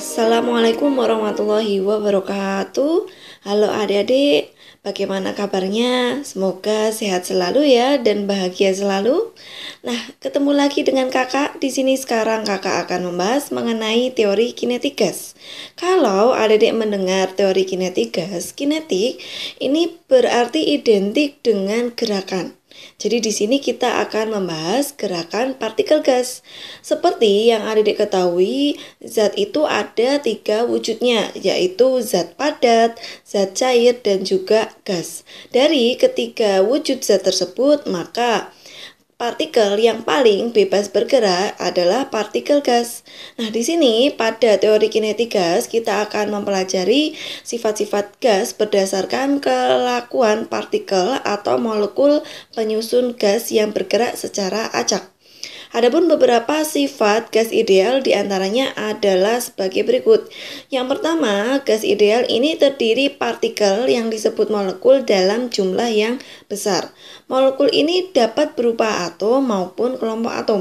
Assalamualaikum warahmatullahi wabarakatuh. Halo adik-adik, bagaimana kabarnya? Semoga sehat selalu ya dan bahagia selalu. Nah, ketemu lagi dengan Kakak. Di sini sekarang Kakak akan membahas mengenai teori kinetik gas. Kalau adik-adik mendengar teori kinetik gas, kinetik ini berarti identik dengan gerakan. Jadi di sini kita akan membahas gerakan partikel gas. Seperti yang adik adik ketahui, zat itu ada tiga wujudnya, yaitu zat padat, zat cair, dan juga gas. Dari ketiga wujud zat tersebut, maka Partikel yang paling bebas bergerak adalah partikel gas. Nah, di sini pada teori kinetik gas kita akan mempelajari sifat-sifat gas berdasarkan kelakuan partikel atau molekul penyusun gas yang bergerak secara acak. Adapun beberapa sifat gas ideal diantaranya adalah sebagai berikut. Yang pertama, gas ideal ini terdiri partikel yang disebut molekul dalam jumlah yang besar. Molekul ini dapat berupa atom maupun kelompok atom.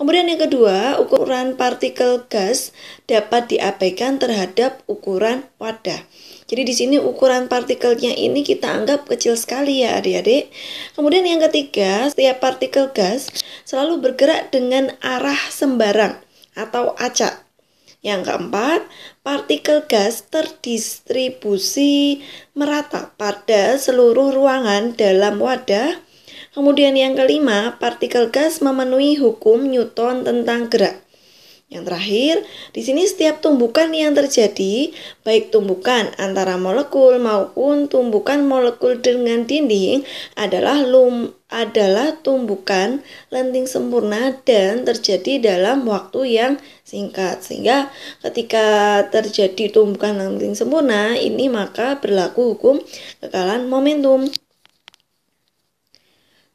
Kemudian yang kedua, ukuran partikel gas dapat diabaikan terhadap ukuran wadah. Jadi di sini ukuran partikelnya ini kita anggap kecil sekali ya adik-adik. Kemudian yang ketiga, setiap partikel gas selalu bergerak dengan arah sembarang atau acak. Yang keempat, partikel gas terdistribusi merata pada seluruh ruangan dalam wadah. Kemudian yang kelima, partikel gas memenuhi hukum Newton tentang gerak. Yang terakhir, di sini setiap tumbukan yang terjadi, baik tumbukan antara molekul maupun tumbukan molekul dengan dinding adalah lum adalah tumbukan lenting sempurna dan terjadi dalam waktu yang singkat. Sehingga ketika terjadi tumbukan lenting sempurna, ini maka berlaku hukum kekalan momentum.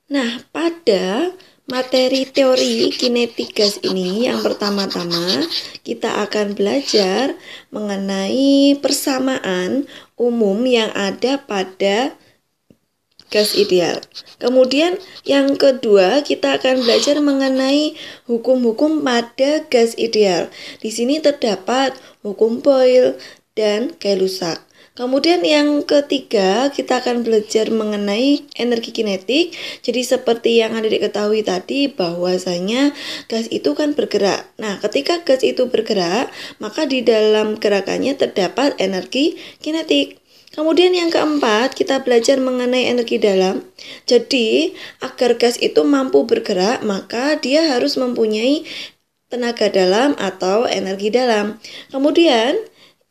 Nah, pada Materi teori kinetik gas ini yang pertama-tama kita akan belajar mengenai persamaan umum yang ada pada gas ideal. Kemudian yang kedua kita akan belajar mengenai hukum-hukum pada gas ideal. Di sini terdapat hukum Boyle dan Gay-Lussac. Kemudian yang ketiga, kita akan belajar mengenai energi kinetik. Jadi seperti yang Anda diketahui tadi bahwasanya gas itu kan bergerak. Nah, ketika gas itu bergerak, maka di dalam gerakannya terdapat energi kinetik. Kemudian yang keempat, kita belajar mengenai energi dalam. Jadi, agar gas itu mampu bergerak, maka dia harus mempunyai tenaga dalam atau energi dalam. Kemudian,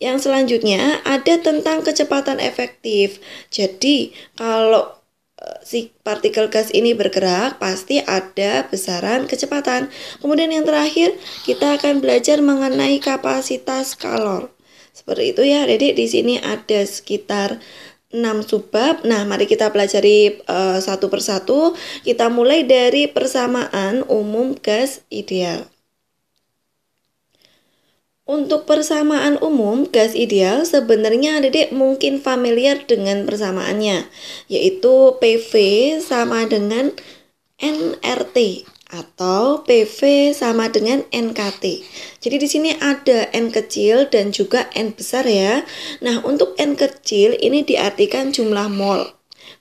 yang selanjutnya ada tentang kecepatan efektif. Jadi, kalau eh, si partikel gas ini bergerak pasti ada besaran kecepatan. Kemudian yang terakhir, kita akan belajar mengenai kapasitas kalor. Seperti itu ya, Jadi Di sini ada sekitar 6 subbab. Nah, mari kita pelajari uh, satu persatu. Kita mulai dari persamaan umum gas ideal. Untuk persamaan umum, gas ideal sebenarnya adik mungkin familiar dengan persamaannya, yaitu PV sama dengan NRT atau PV sama dengan NKT. Jadi di sini ada N kecil dan juga N besar ya. Nah, untuk N kecil ini diartikan jumlah mol.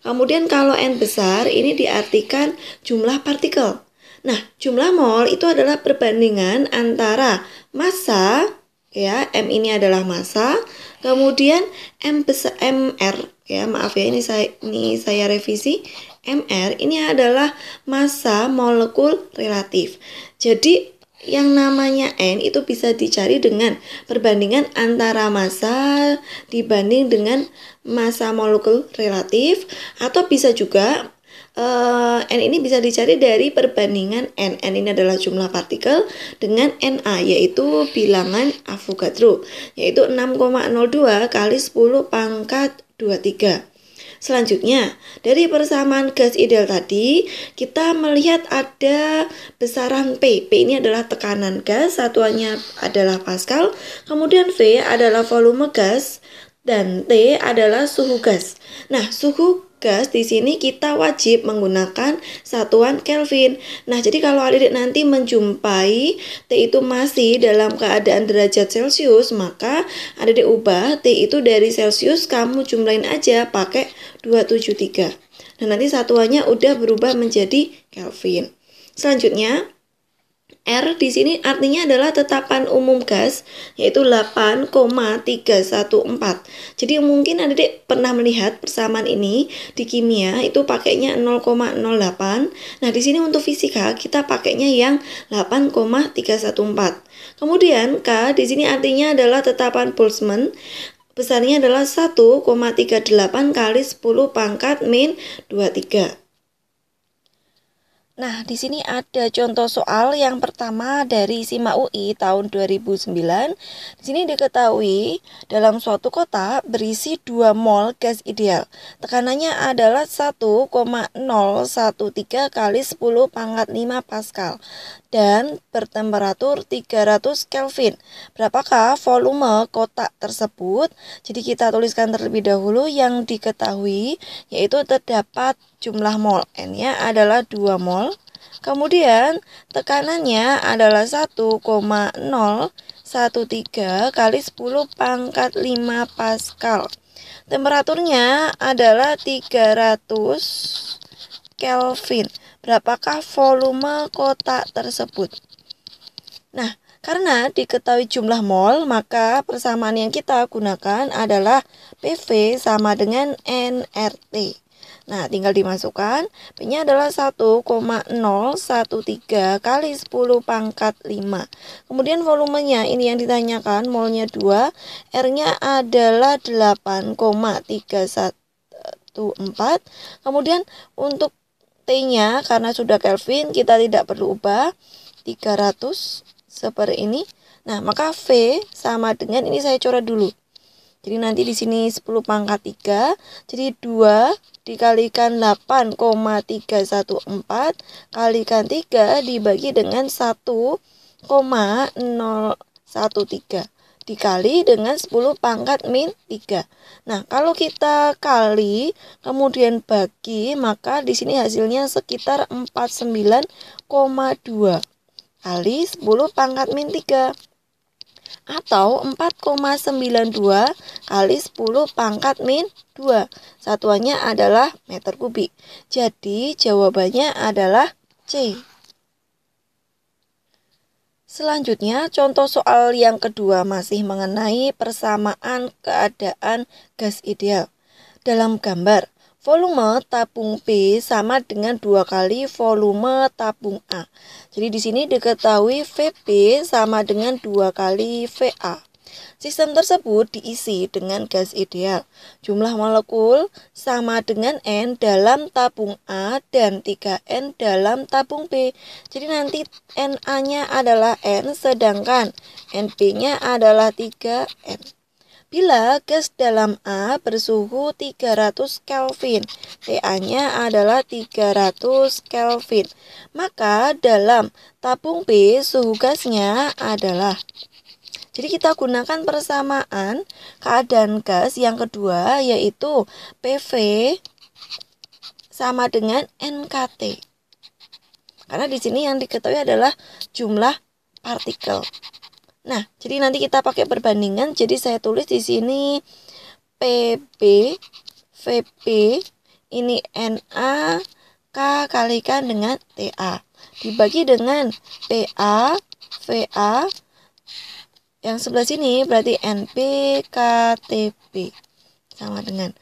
Kemudian kalau N besar ini diartikan jumlah partikel. Nah, jumlah mol itu adalah perbandingan antara massa ya M ini adalah masa kemudian M besar MR ya maaf ya ini saya ini saya revisi MR ini adalah masa molekul relatif jadi yang namanya N itu bisa dicari dengan perbandingan antara massa dibanding dengan massa molekul relatif atau bisa juga uh, N ini bisa dicari dari perbandingan N. N ini adalah jumlah partikel dengan NA yaitu bilangan Avogadro yaitu 6,02 kali 10 pangkat 23. Selanjutnya, dari persamaan gas ideal tadi, kita melihat ada besaran P. P ini adalah tekanan gas, satuannya adalah Pascal. Kemudian V adalah volume gas, dan T adalah suhu gas. Nah, suhu gas di sini kita wajib menggunakan satuan Kelvin. Nah, jadi kalau adik nanti menjumpai T itu masih dalam keadaan derajat Celcius, maka adik ubah T itu dari Celcius kamu jumlahin aja pakai 273. Nah, nanti satuannya udah berubah menjadi Kelvin. Selanjutnya, R di sini artinya adalah tetapan umum gas yaitu 8,314. Jadi mungkin Adik pernah melihat persamaan ini di kimia itu pakainya 0,08. Nah, di sini untuk fisika kita pakainya yang 8,314. Kemudian K di sini artinya adalah tetapan Boltzmann besarnya adalah 1,38 kali 10 pangkat min 23. Nah, di sini ada contoh soal yang pertama dari SIMA UI tahun 2009. Di sini diketahui dalam suatu kota berisi 2 mol gas ideal. Tekanannya adalah 1,013 kali 10 pangkat 5 Pascal dan bertemperatur 300 Kelvin. Berapakah volume kotak tersebut? Jadi kita tuliskan terlebih dahulu yang diketahui yaitu terdapat jumlah mol. N-nya adalah 2 mol. Kemudian tekanannya adalah 1,013 kali 10 pangkat 5 Pascal. Temperaturnya adalah 300 Kelvin berapakah volume kotak tersebut. Nah, karena diketahui jumlah mol, maka persamaan yang kita gunakan adalah PV sama dengan NRT. Nah, tinggal dimasukkan. P-nya adalah 1,013 kali 10 pangkat 5. Kemudian volumenya, ini yang ditanyakan, molnya 2. R-nya adalah 8,314. Kemudian untuk T-nya karena sudah Kelvin kita tidak perlu ubah 300 seperti ini. Nah, maka V sama dengan ini saya coret dulu. Jadi nanti di sini 10 pangkat 3, jadi 2 dikalikan 8,314 kalikan 3 dibagi dengan 1,013 dikali dengan 10 pangkat min 3. Nah, kalau kita kali kemudian bagi, maka di sini hasilnya sekitar 49,2 kali 10 pangkat min 3 atau 4,92 kali 10 pangkat min 2. Satuannya adalah meter kubik. Jadi jawabannya adalah C. Selanjutnya, contoh soal yang kedua masih mengenai persamaan keadaan gas ideal. Dalam gambar, volume tabung B sama dengan dua kali volume tabung A. Jadi di sini diketahui VB sama dengan dua kali VA. Sistem tersebut diisi dengan gas ideal. Jumlah molekul sama dengan N dalam tabung A dan 3N dalam tabung B. Jadi nanti Na-nya adalah N sedangkan Nb-nya adalah 3N. Bila gas dalam A bersuhu 300 Kelvin, TA-nya adalah 300 Kelvin, maka dalam tabung B suhu gasnya adalah jadi kita gunakan persamaan keadaan gas yang kedua yaitu PV sama dengan NKT. Karena di sini yang diketahui adalah jumlah partikel. Nah, jadi nanti kita pakai perbandingan. Jadi saya tulis di sini PB VB ini NA K kalikan dengan TA dibagi dengan PA VA yang sebelah sini berarti NPKTP sama dengan.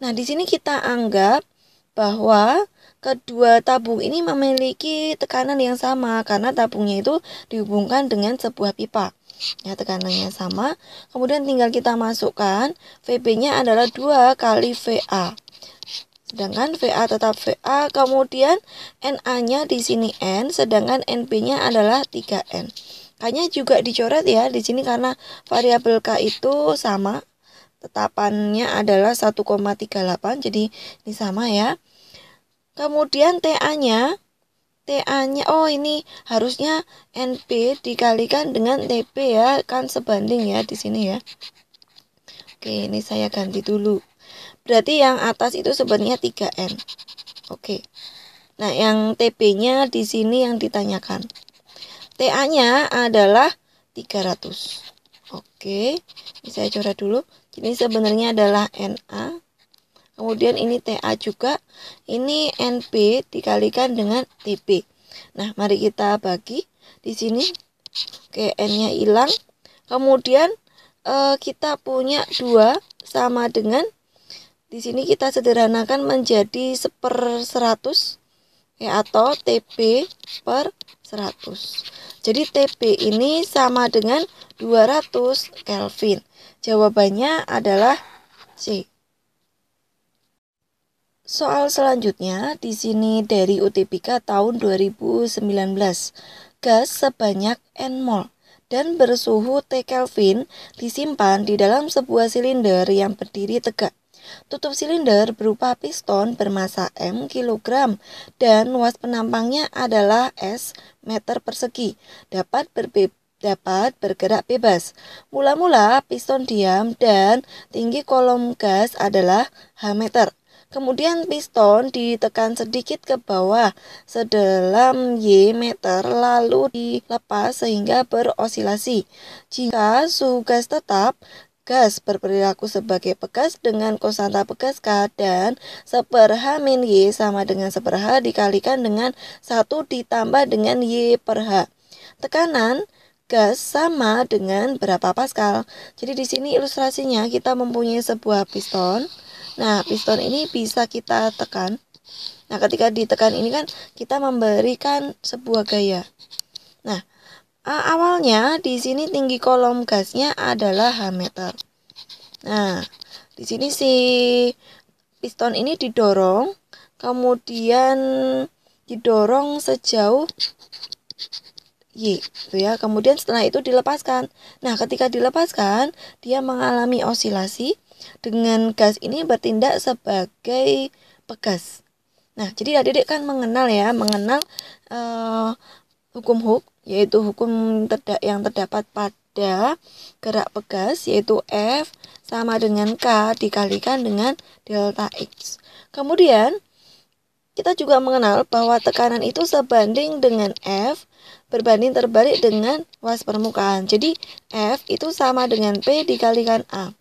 Nah, di sini kita anggap bahwa kedua tabung ini memiliki tekanan yang sama karena tabungnya itu dihubungkan dengan sebuah pipa. Ya, tekanannya sama. Kemudian tinggal kita masukkan VB-nya adalah 2 kali VA. Sedangkan VA tetap VA, kemudian NA-nya di sini N, sedangkan NB-nya adalah 3N k juga dicoret ya di sini karena variabel K itu sama. Tetapannya adalah 1,38 jadi ini sama ya. Kemudian TA-nya TA-nya oh ini harusnya np dikalikan dengan tp ya, kan sebanding ya di sini ya. Oke, ini saya ganti dulu. Berarti yang atas itu sebenarnya 3N. Oke. Nah, yang tp nya di sini yang ditanyakan. TA-nya adalah 300. Oke, ini saya coret dulu. Jadi sebenarnya adalah NA. Kemudian ini TA juga. Ini NP dikalikan dengan TP. Nah, mari kita bagi di sini. Oke, N-nya hilang. Kemudian eh, kita punya 2 sama dengan di sini kita sederhanakan menjadi seper 100 ya atau TP per 100. Jadi TP ini sama dengan 200 Kelvin. Jawabannya adalah C. Soal selanjutnya di sini dari UTBK tahun 2019. Gas sebanyak N mol dan bersuhu T Kelvin disimpan di dalam sebuah silinder yang berdiri tegak. Tutup silinder berupa piston bermassa M kg dan luas penampangnya adalah S meter persegi. Dapat berbe dapat bergerak bebas. Mula-mula piston diam dan tinggi kolom gas adalah H meter. Kemudian piston ditekan sedikit ke bawah sedalam Y meter lalu dilepas sehingga berosilasi. Jika suhu gas tetap, Gas berperilaku sebagai pegas dengan kosanta pegas keadaan h min Y sama dengan h dikalikan dengan satu ditambah dengan Y per H. Tekanan gas sama dengan berapa pascal. Jadi di sini ilustrasinya kita mempunyai sebuah piston. Nah, piston ini bisa kita tekan. Nah, ketika ditekan ini kan kita memberikan sebuah gaya. Nah, Uh, awalnya di sini tinggi kolom gasnya adalah H meter. Nah, di sini si piston ini didorong, kemudian didorong sejauh Y, gitu ya. Kemudian setelah itu dilepaskan. Nah, ketika dilepaskan, dia mengalami osilasi dengan gas ini bertindak sebagai pegas. Nah, jadi adik-adik kan mengenal ya, mengenal uh, eh, hukum Hooke yaitu hukum terda yang terdapat pada gerak pegas yaitu F sama dengan K dikalikan dengan delta X. Kemudian kita juga mengenal bahwa tekanan itu sebanding dengan F berbanding terbalik dengan luas permukaan. Jadi F itu sama dengan P dikalikan A.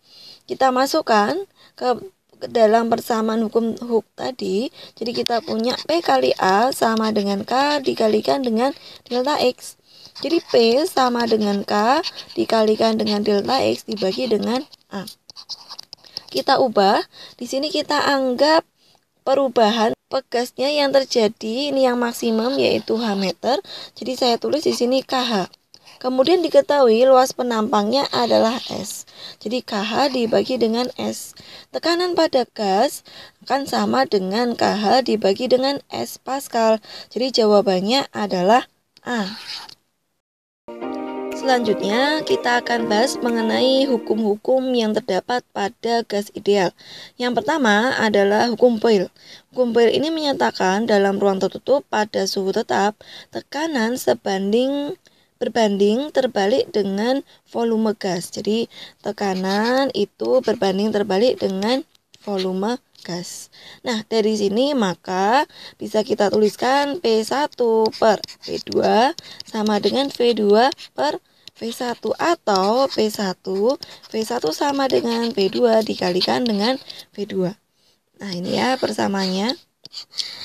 Kita masukkan ke dalam persamaan hukum hook tadi jadi kita punya P kali A sama dengan K dikalikan dengan delta X jadi P sama dengan K dikalikan dengan delta X dibagi dengan A. Kita ubah, di sini kita anggap perubahan pegasnya yang terjadi ini yang maksimum yaitu H meter. Jadi saya tulis di sini KH. Kemudian diketahui luas penampangnya adalah S. Jadi KH dibagi dengan S. Tekanan pada gas akan sama dengan KH dibagi dengan S Pascal. Jadi jawabannya adalah A. Selanjutnya, kita akan bahas mengenai hukum-hukum yang terdapat pada gas ideal. Yang pertama adalah hukum Boyle. Hukum Boyle ini menyatakan dalam ruang tertutup pada suhu tetap, tekanan sebanding berbanding terbalik dengan volume gas. Jadi, tekanan itu berbanding terbalik dengan volume gas. Nah, dari sini maka bisa kita tuliskan P1 per P2 sama dengan V2 per P1 atau P1 P1 sama dengan P2 dikalikan dengan P2 Nah ini ya persamanya.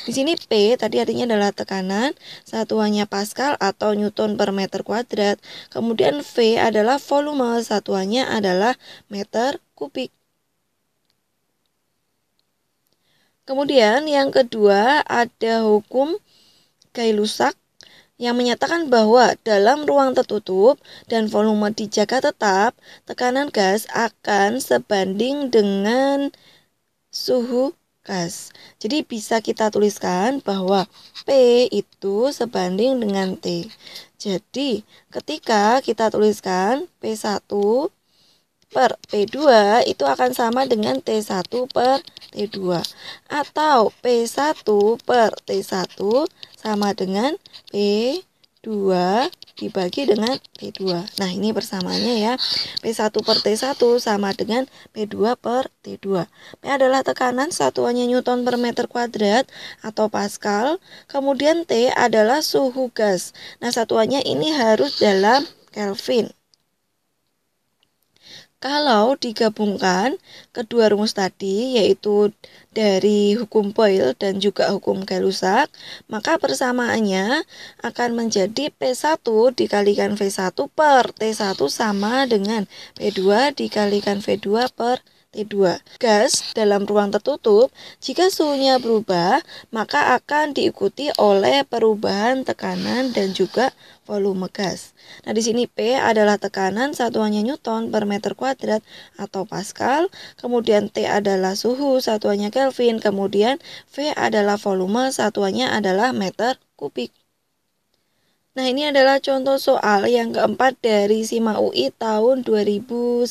di sini P tadi artinya adalah tekanan, satuannya Pascal atau Newton per meter kuadrat. Kemudian V adalah volume, satuannya adalah meter kubik. Kemudian yang kedua ada hukum Gay-Lussac yang menyatakan bahwa dalam ruang tertutup dan volume dijaga tetap, tekanan gas akan sebanding dengan suhu gas. Jadi bisa kita tuliskan bahwa P itu sebanding dengan T. Jadi ketika kita tuliskan P1 per P2 itu akan sama dengan T1 per T2 atau P1 per T1 sama dengan P2 dibagi dengan P2. Nah, ini persamaannya ya. P1 per T1 sama dengan P2 per T2. P adalah tekanan satuannya Newton per meter kuadrat atau Pascal. Kemudian T adalah suhu gas. Nah, satuannya ini harus dalam Kelvin. Kalau digabungkan kedua rumus tadi yaitu dari hukum Boyle dan juga hukum Gay-Lussac, maka persamaannya akan menjadi P1 dikalikan V1 per T1 sama dengan P2 dikalikan V2 per T2. Gas dalam ruang tertutup, jika suhunya berubah, maka akan diikuti oleh perubahan tekanan dan juga volume gas. Nah, di sini P adalah tekanan satuannya Newton per meter kuadrat atau Pascal, kemudian T adalah suhu satuannya Kelvin, kemudian V adalah volume satuannya adalah meter kubik. Nah, ini adalah contoh soal yang keempat dari SIMA UI tahun 2009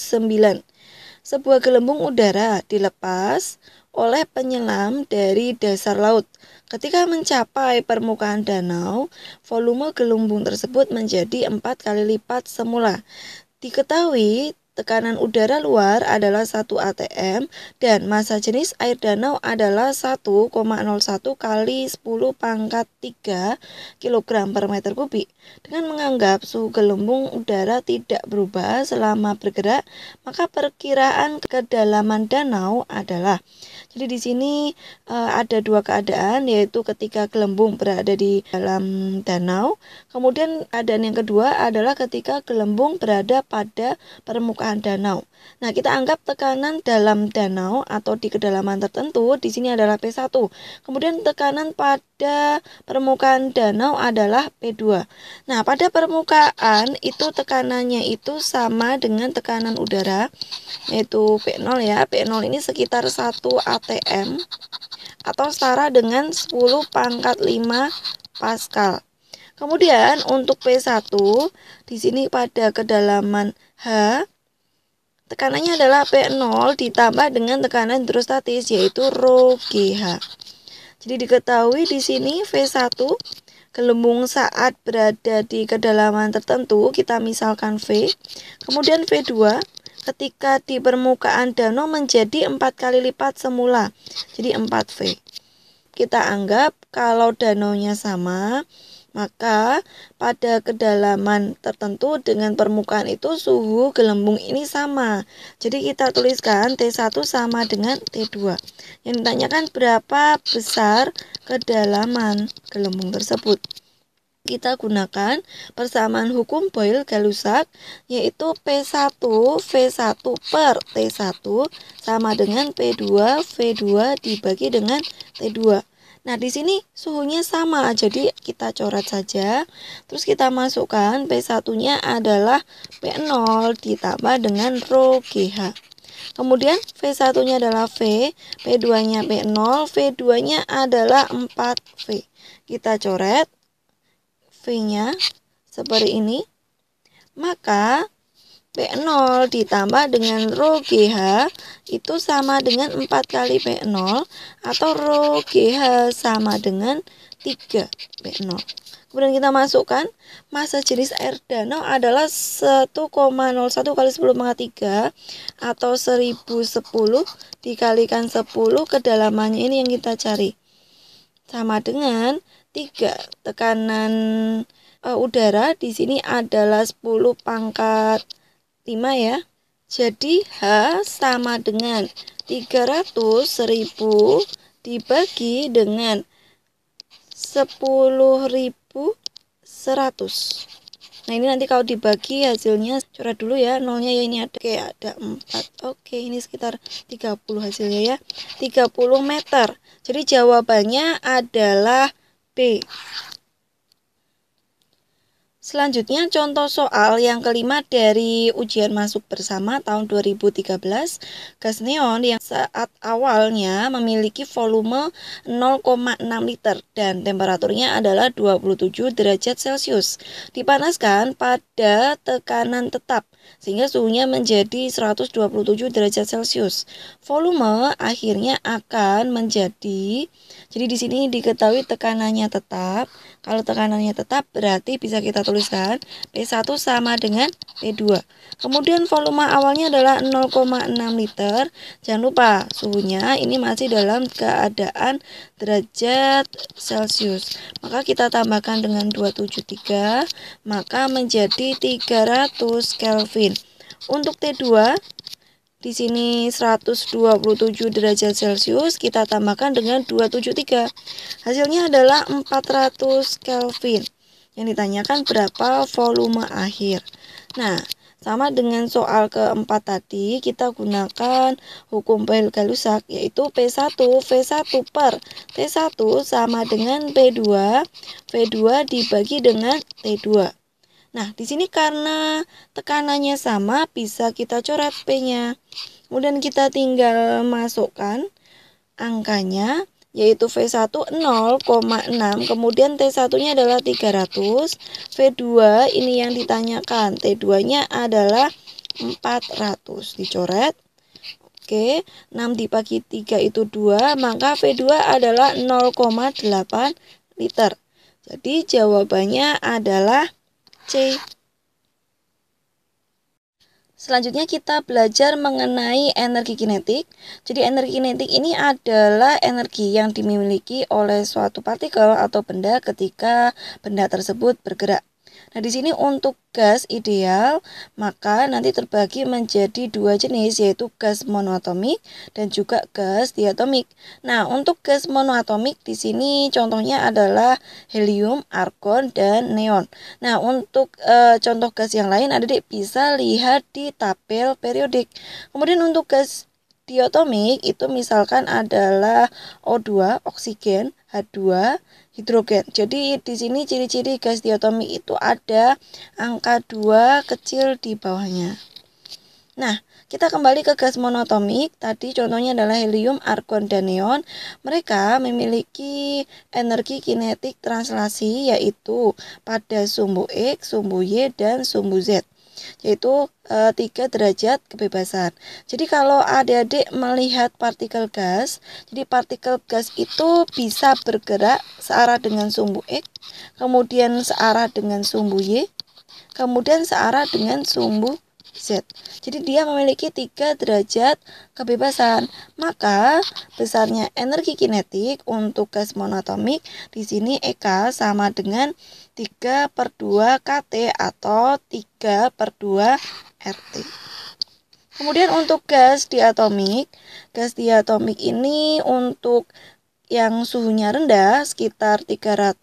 sebuah gelembung udara dilepas oleh penyelam dari dasar laut. Ketika mencapai permukaan danau, volume gelembung tersebut menjadi empat kali lipat semula. Diketahui tekanan udara luar adalah 1 atm dan massa jenis air danau adalah 1,01 kali 10 pangkat 3 kg per meter kubik. Dengan menganggap suhu gelembung udara tidak berubah selama bergerak, maka perkiraan kedalaman danau adalah. Jadi di sini e, ada dua keadaan yaitu ketika gelembung berada di dalam danau, kemudian keadaan yang kedua adalah ketika gelembung berada pada permukaan permukaan danau. Nah, kita anggap tekanan dalam danau atau di kedalaman tertentu di sini adalah P1. Kemudian tekanan pada permukaan danau adalah P2. Nah, pada permukaan itu tekanannya itu sama dengan tekanan udara yaitu P0 ya. P0 ini sekitar 1 atm atau setara dengan 10 pangkat 5 Pascal. Kemudian untuk P1 di sini pada kedalaman H Tekanannya adalah P0 ditambah dengan tekanan hidrostatis yaitu rho GH. Jadi diketahui di sini V1 gelembung saat berada di kedalaman tertentu, kita misalkan V. Kemudian V2 ketika di permukaan danau menjadi 4 kali lipat semula. Jadi 4V. Kita anggap kalau danau nya sama, maka pada kedalaman tertentu dengan permukaan itu suhu gelembung ini sama. Jadi kita tuliskan T1 sama dengan T2. Yang ditanyakan berapa besar kedalaman gelembung tersebut. Kita gunakan persamaan hukum Boyle-Galusak yaitu P1 V1 per T1 sama dengan P2 V2 dibagi dengan T2. Nah, di sini suhunya sama, jadi kita coret saja. Terus kita masukkan P1-nya adalah P0 ditambah dengan rho GH. Kemudian V1-nya adalah V, P2-nya P0, V2-nya adalah 4V. Kita coret V-nya seperti ini. Maka P0 ditambah dengan rho GH itu sama dengan 4 kali P0 atau rho GH sama dengan 3 P0. Kemudian kita masukkan massa jenis air danau adalah 1,01 kali 10 pangkat 3 atau 1010 dikalikan 10 kedalamannya ini yang kita cari. Sama dengan 3 tekanan e, udara di sini adalah 10 pangkat 5 ya. Jadi H sama dengan 300.000 dibagi dengan 10.100. Nah, ini nanti kalau dibagi hasilnya coret dulu ya. Nolnya ya ini ada kayak ada 4. Oke, ini sekitar 30 hasilnya ya. 30 meter. Jadi jawabannya adalah B. Selanjutnya contoh soal yang kelima dari ujian masuk bersama tahun 2013 gas neon yang saat awalnya memiliki volume 0,6 liter dan temperaturnya adalah 27 derajat celcius dipanaskan pada tekanan tetap sehingga suhunya menjadi 127 derajat celcius volume akhirnya akan menjadi jadi di sini diketahui tekanannya tetap kalau tekanannya tetap berarti bisa kita tulis perubahan p 1 sama dengan p 2 Kemudian volume awalnya adalah 0,6 liter. Jangan lupa suhunya ini masih dalam keadaan derajat Celcius. Maka kita tambahkan dengan 273 maka menjadi 300 Kelvin. Untuk T2 di sini 127 derajat Celcius kita tambahkan dengan 273. Hasilnya adalah 400 Kelvin. Yang ditanyakan berapa volume akhir. Nah, sama dengan soal keempat tadi, kita gunakan hukum Pelgalusak yaitu P1, V1 per T1 sama dengan P2, V2 dibagi dengan T2. Nah, di sini karena tekanannya sama, bisa kita coret P-nya. Kemudian kita tinggal masukkan angkanya yaitu V1 0,6 kemudian T1 nya adalah 300 V2 ini yang ditanyakan T2 nya adalah 400 dicoret Oke 6 dibagi 3 itu 2 maka V2 adalah 0,8 liter jadi jawabannya adalah C Selanjutnya kita belajar mengenai energi kinetik. Jadi energi kinetik ini adalah energi yang dimiliki oleh suatu partikel atau benda ketika benda tersebut bergerak. Nah, di sini untuk gas ideal, maka nanti terbagi menjadi dua jenis yaitu gas monoatomik dan juga gas diatomik. Nah, untuk gas monoatomik di sini contohnya adalah helium, argon, dan neon. Nah, untuk e, contoh gas yang lain ada bisa lihat di tabel periodik. Kemudian untuk gas diatomik itu misalkan adalah O2 oksigen, H2, hidrogen. Jadi di sini ciri-ciri gas diatomik itu ada angka 2 kecil di bawahnya. Nah, kita kembali ke gas monotomik. Tadi contohnya adalah helium, argon, dan neon. Mereka memiliki energi kinetik translasi yaitu pada sumbu X, sumbu Y, dan sumbu Z yaitu e, eh, 3 derajat kebebasan. Jadi kalau adik-adik melihat partikel gas, jadi partikel gas itu bisa bergerak searah dengan sumbu X, kemudian searah dengan sumbu Y, kemudian searah dengan sumbu Z. Jadi dia memiliki tiga derajat kebebasan. Maka besarnya energi kinetik untuk gas monatomik di sini EK sama dengan 3 per 2 KT atau 3 per 2 RT. Kemudian untuk gas diatomik, gas diatomik ini untuk yang suhunya rendah sekitar 300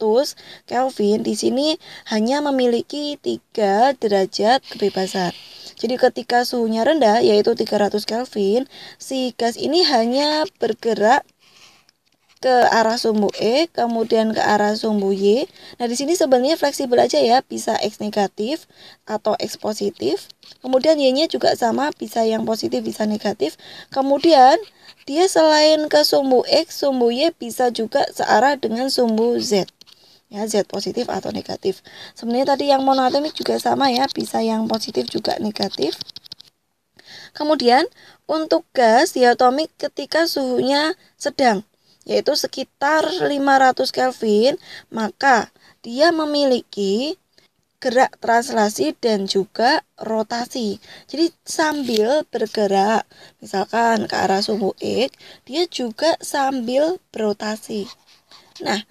Kelvin di sini hanya memiliki 3 derajat kebebasan. Jadi ketika suhunya rendah yaitu 300 Kelvin, si gas ini hanya bergerak ke arah sumbu E, kemudian ke arah sumbu Y. Nah, di sini sebenarnya fleksibel aja ya, bisa X negatif atau X positif. Kemudian Y-nya juga sama, bisa yang positif, bisa negatif. Kemudian, dia selain ke sumbu X, sumbu Y bisa juga searah dengan sumbu Z ya Z positif atau negatif sebenarnya tadi yang monoatomik juga sama ya bisa yang positif juga negatif kemudian untuk gas diatomik ketika suhunya sedang yaitu sekitar 500 Kelvin maka dia memiliki gerak translasi dan juga rotasi. Jadi sambil bergerak, misalkan ke arah sumbu X, dia juga sambil berotasi. Nah,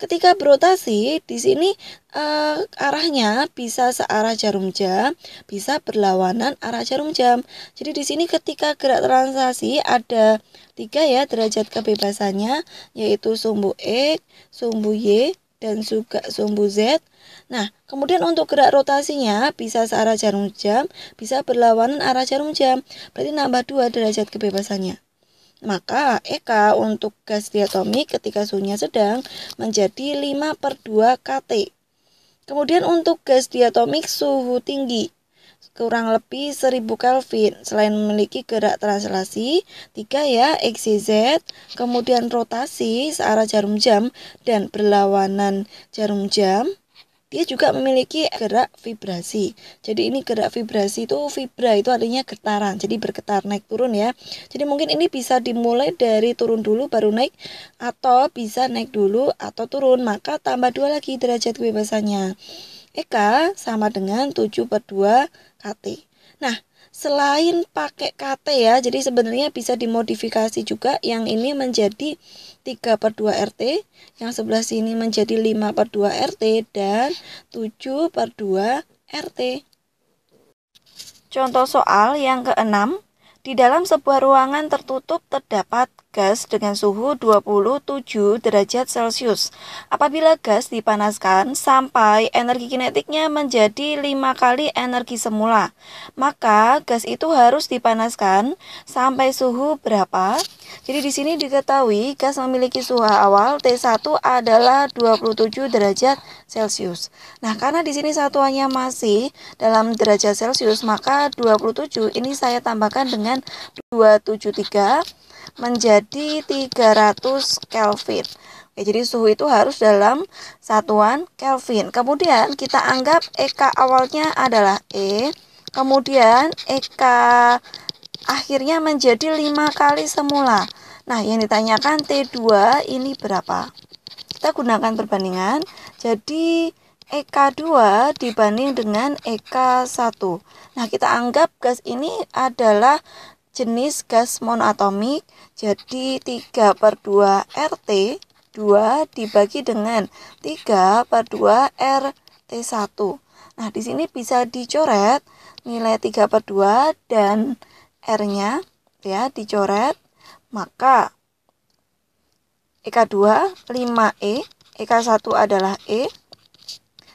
Ketika berotasi, di sini uh, arahnya bisa searah jarum jam, bisa berlawanan arah jarum jam. Jadi di sini ketika gerak translasi ada tiga ya derajat kebebasannya, yaitu sumbu X, sumbu Y, dan juga sumbu Z. Nah, kemudian untuk gerak rotasinya bisa searah jarum jam, bisa berlawanan arah jarum jam. Berarti nambah dua derajat kebebasannya. Maka ek untuk gas diatomik ketika suhunya sedang menjadi 5 per 2 KT. Kemudian untuk gas diatomik suhu tinggi kurang lebih 1000 Kelvin. Selain memiliki gerak translasi, 3 ya XYZ, kemudian rotasi searah jarum jam dan berlawanan jarum jam, dia juga memiliki gerak vibrasi. Jadi ini gerak vibrasi itu vibra itu artinya getaran. Jadi bergetar naik turun ya. Jadi mungkin ini bisa dimulai dari turun dulu baru naik atau bisa naik dulu atau turun. Maka tambah dua lagi derajat kebebasannya. Eka sama dengan 7 per 2 KT. Nah, selain pakai KT ya jadi sebenarnya bisa dimodifikasi juga yang ini menjadi 3 per 2 RT yang sebelah sini menjadi 5 per 2 RT dan 7 per 2 RT contoh soal yang keenam di dalam sebuah ruangan tertutup terdapat gas dengan suhu 27 derajat Celcius. Apabila gas dipanaskan sampai energi kinetiknya menjadi 5 kali energi semula, maka gas itu harus dipanaskan sampai suhu berapa? Jadi di sini diketahui gas memiliki suhu awal T1 adalah 27 derajat Celcius. Nah, karena di sini satuannya masih dalam derajat Celcius, maka 27 ini saya tambahkan dengan 273 menjadi 300 Kelvin. Oke, jadi suhu itu harus dalam satuan Kelvin. Kemudian kita anggap EK awalnya adalah E, kemudian EK akhirnya menjadi 5 kali semula. Nah, yang ditanyakan T2 ini berapa? Kita gunakan perbandingan. Jadi EK2 dibanding dengan EK1. Nah, kita anggap gas ini adalah jenis gas monatomik jadi 3 per 2 RT 2 dibagi dengan 3 per 2 RT1 nah di sini bisa dicoret nilai 3 per 2 dan R nya ya dicoret maka EK2 5E EK1 adalah E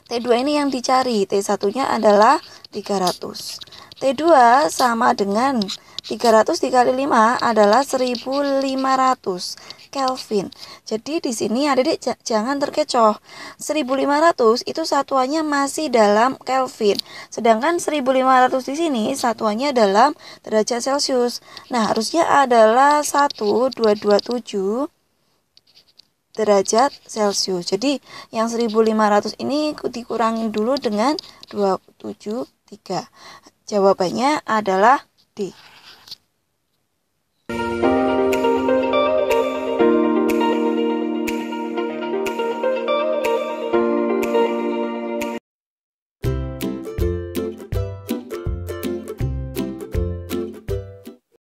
T2 ini yang dicari T1 nya adalah 300 T2 sama dengan 300 dikali 5 adalah 1500 Kelvin. Jadi di sini adik-adik jangan terkecoh. 1500 itu satuannya masih dalam Kelvin. Sedangkan 1500 di sini satuannya dalam derajat Celcius. Nah, harusnya adalah 1227 derajat Celcius. Jadi yang 1500 ini dikurangin dulu dengan 273. Jawabannya adalah D.